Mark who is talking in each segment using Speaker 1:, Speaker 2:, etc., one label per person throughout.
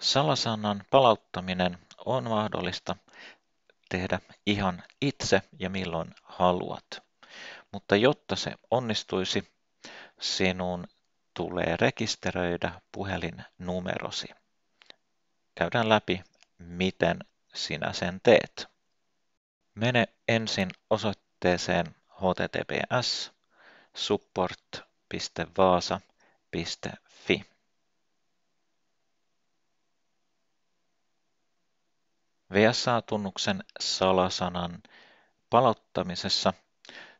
Speaker 1: Salasanan palauttaminen on mahdollista tehdä ihan itse ja milloin haluat. Mutta jotta se onnistuisi, sinun tulee rekisteröidä puhelinnumerosi. Käydään läpi, miten sinä sen teet. Mene ensin osoitteeseen https support.vaasa.fi. VSA-tunnuksen salasanan palauttamisessa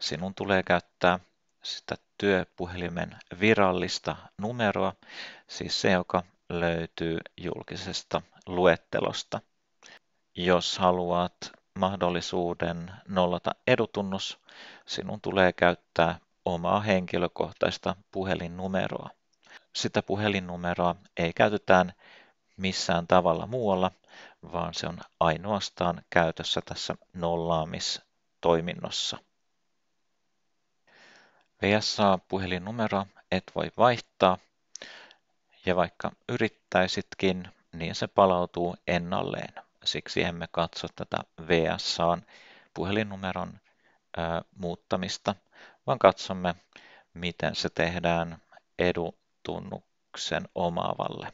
Speaker 1: sinun tulee käyttää sitä työpuhelimen virallista numeroa, siis se, joka löytyy julkisesta luettelosta. Jos haluat mahdollisuuden nollata edutunnus, sinun tulee käyttää omaa henkilökohtaista puhelinnumeroa. Sitä puhelinnumeroa ei käytetään missään tavalla muualla vaan se on ainoastaan käytössä tässä nollaamistoiminnossa. vsa puhelinnumero, et voi vaihtaa, ja vaikka yrittäisitkin, niin se palautuu ennalleen. Siksi emme katso tätä vsa puhelinnumeron ö, muuttamista, vaan katsomme, miten se tehdään edutunnuksen omaavalle.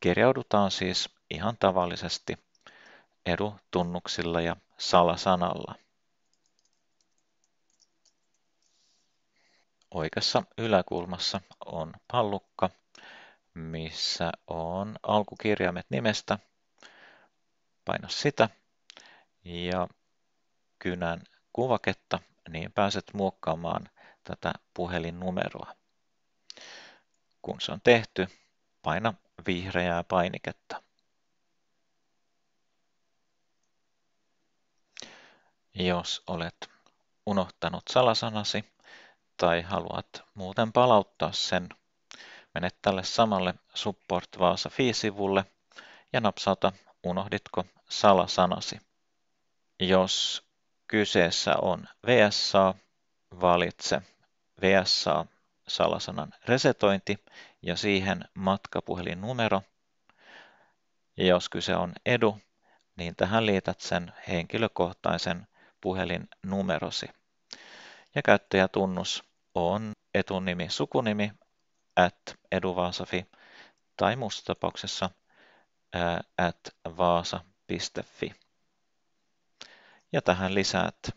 Speaker 1: Kirjaudutaan siis ihan tavallisesti edutunnuksilla tunnuksilla ja salasanalla. Oikeassa yläkulmassa on pallukka, missä on alkukirjaimet nimestä. Paina sitä ja kynän kuvaketta, niin pääset muokkaamaan tätä puhelinnumeroa. Kun se on tehty, paina vihreää painiketta. Jos olet unohtanut salasanasi tai haluat muuten palauttaa sen, mene tälle samalle Support Vaasa sivulle ja napsauta Unohditko salasanasi. Jos kyseessä on VSA, valitse VSA salasanan resetointi ja siihen matkapuhelinnumero. jos kyse on edu, niin tähän liität sen henkilökohtaisen puhelinnumerosi. Ja käyttäjätunnus on etunimi, sukunimi, at eduvaasa.fi tai muussa tapauksessa at vaasa.fi. Ja tähän lisäät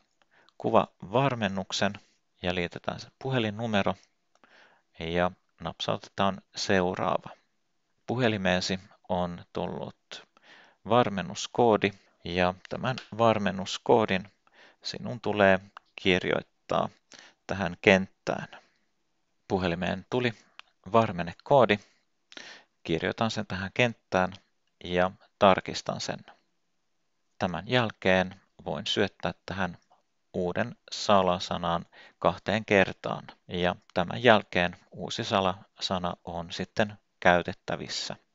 Speaker 1: varmennuksen ja liitetään se puhelinnumero ja napsautetaan seuraava. Puhelimeesi on tullut varmennuskoodi ja tämän varmennuskoodin sinun tulee kirjoittaa tähän kenttään. Puhelimeen tuli varmennekoodi. Kirjoitan sen tähän kenttään ja tarkistan sen. Tämän jälkeen voin syöttää tähän uuden salasanan kahteen kertaan ja tämän jälkeen uusi salasana on sitten käytettävissä.